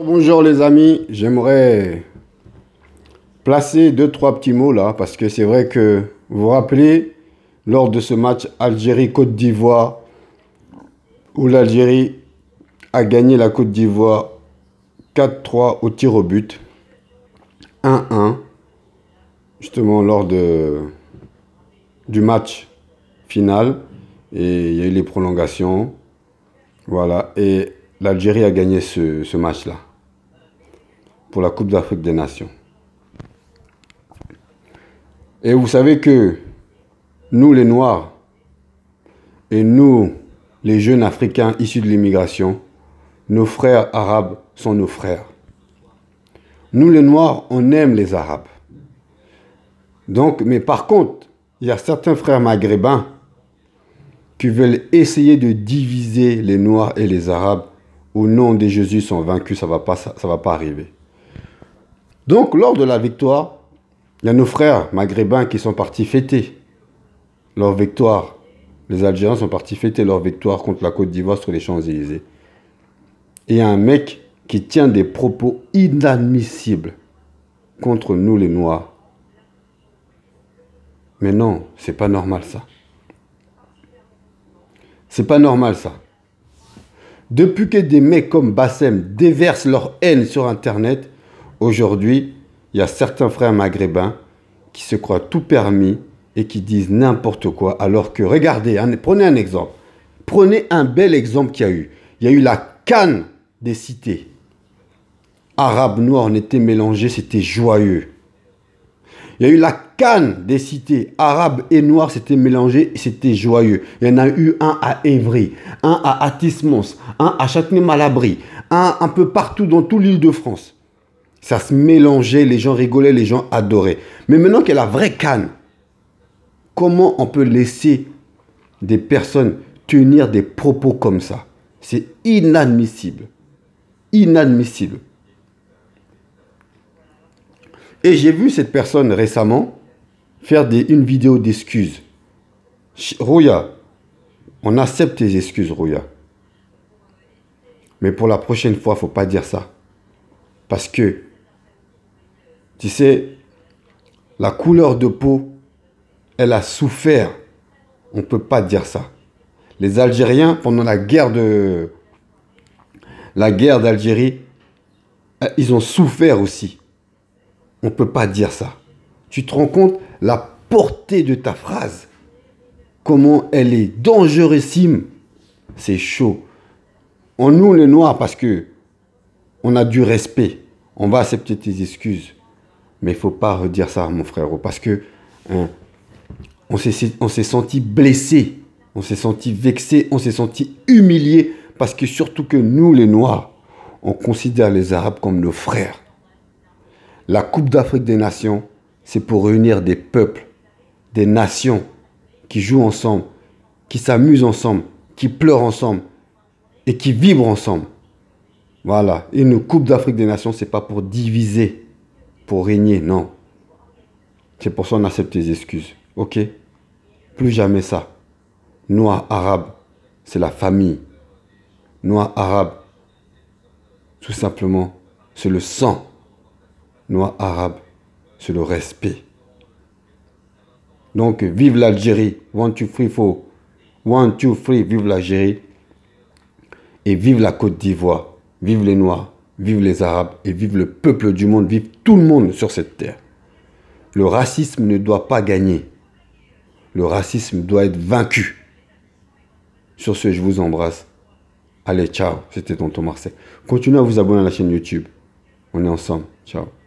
Oh, bonjour les amis, j'aimerais placer deux, trois petits mots là, parce que c'est vrai que vous vous rappelez, lors de ce match Algérie-Côte d'Ivoire, où l'Algérie a gagné la Côte d'Ivoire 4-3 au tir au but, 1-1, justement lors de, du match final, et il y a eu les prolongations, voilà, et l'Algérie a gagné ce match-là pour la Coupe d'Afrique des Nations. Et vous savez que nous, les Noirs, et nous, les jeunes Africains issus de l'immigration, nos frères arabes sont nos frères. Nous, les Noirs, on aime les Arabes. Donc, mais par contre, il y a certains frères maghrébins qui veulent essayer de diviser les Noirs et les Arabes au nom de Jésus sont vaincus, ça ne va, pas, ça va pas arriver. Donc, lors de la victoire, il y a nos frères maghrébins qui sont partis fêter leur victoire. Les Algériens sont partis fêter leur victoire contre la Côte d'Ivoire sur les Champs-Élysées. Et il y a un mec qui tient des propos inadmissibles contre nous les Noirs. Mais non, c'est pas normal ça. C'est pas normal ça. Depuis que des mecs comme Bassem déversent leur haine sur Internet, Aujourd'hui, il y a certains frères maghrébins qui se croient tout permis et qui disent n'importe quoi. Alors que, regardez, prenez un exemple. Prenez un bel exemple qu'il y a eu. Il y a eu la canne des cités. Arabes, noirs, on était mélangés, c'était joyeux. Il y a eu la canne des cités. Arabes et noirs c'était mélangé c'était joyeux. Il y en a eu un à Évry, un à Mons, un à Châtenay-Malabry, un un peu partout dans toute l'île de France. Ça se mélangeait, les gens rigolaient, les gens adoraient. Mais maintenant qu'il a la vraie canne, comment on peut laisser des personnes tenir des propos comme ça C'est inadmissible. Inadmissible. Et j'ai vu cette personne récemment faire une vidéo d'excuses. Rouya, on accepte tes excuses, Rouya. Mais pour la prochaine fois, il faut pas dire ça. Parce que tu sais, la couleur de peau, elle a souffert. On ne peut pas dire ça. Les Algériens, pendant la guerre de la guerre d'Algérie, euh, ils ont souffert aussi. On ne peut pas dire ça. Tu te rends compte la portée de ta phrase Comment elle est dangereuse. C'est chaud. On nous, les Noirs, parce que on a du respect, on va accepter tes excuses. Mais il faut pas redire ça, mon frère, parce que hein, on s'est senti blessé, on s'est senti vexé, on s'est senti humilié, parce que surtout que nous, les Noirs, on considère les Arabes comme nos frères. La Coupe d'Afrique des Nations, c'est pour réunir des peuples, des nations qui jouent ensemble, qui s'amusent ensemble, qui pleurent ensemble et qui vibrent ensemble. Voilà. Une Coupe d'Afrique des Nations, c'est pas pour diviser pour régner, non. C'est pour ça on accepte tes excuses. Ok Plus jamais ça. Noir, arabe, c'est la famille. Noir, arabe, tout simplement, c'est le sang. Noir, arabe, c'est le respect. Donc, vive l'Algérie. One, two, free four. One, two, free? vive l'Algérie. Et vive la Côte d'Ivoire. Vive les Noirs. Vive les Arabes et vive le peuple du monde, vive tout le monde sur cette terre. Le racisme ne doit pas gagner. Le racisme doit être vaincu. Sur ce, je vous embrasse. Allez, ciao. C'était Tonton Marseille. Continuez à vous abonner à la chaîne YouTube. On est ensemble. Ciao.